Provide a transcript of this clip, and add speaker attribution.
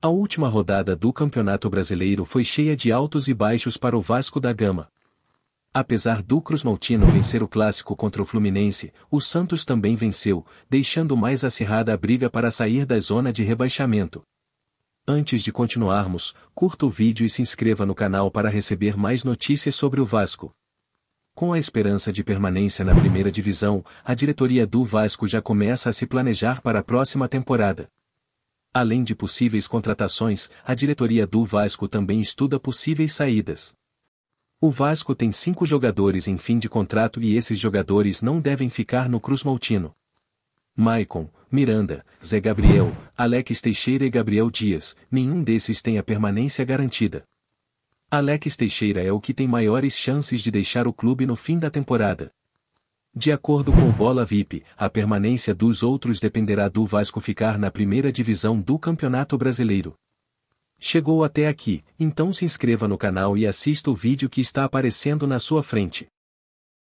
Speaker 1: A última rodada do Campeonato Brasileiro foi cheia de altos e baixos para o Vasco da Gama. Apesar do Cruz Maltino vencer o clássico contra o Fluminense, o Santos também venceu, deixando mais acirrada a briga para sair da zona de rebaixamento. Antes de continuarmos, curta o vídeo e se inscreva no canal para receber mais notícias sobre o Vasco. Com a esperança de permanência na primeira divisão, a diretoria do Vasco já começa a se planejar para a próxima temporada. Além de possíveis contratações, a diretoria do Vasco também estuda possíveis saídas. O Vasco tem cinco jogadores em fim de contrato e esses jogadores não devem ficar no Cruz Maltino. Maicon, Miranda, Zé Gabriel, Alex Teixeira e Gabriel Dias, nenhum desses tem a permanência garantida. Alex Teixeira é o que tem maiores chances de deixar o clube no fim da temporada. De acordo com o Bola VIP, a permanência dos outros dependerá do Vasco ficar na primeira divisão do Campeonato Brasileiro. Chegou até aqui, então se inscreva no canal e assista o vídeo que está aparecendo na sua frente.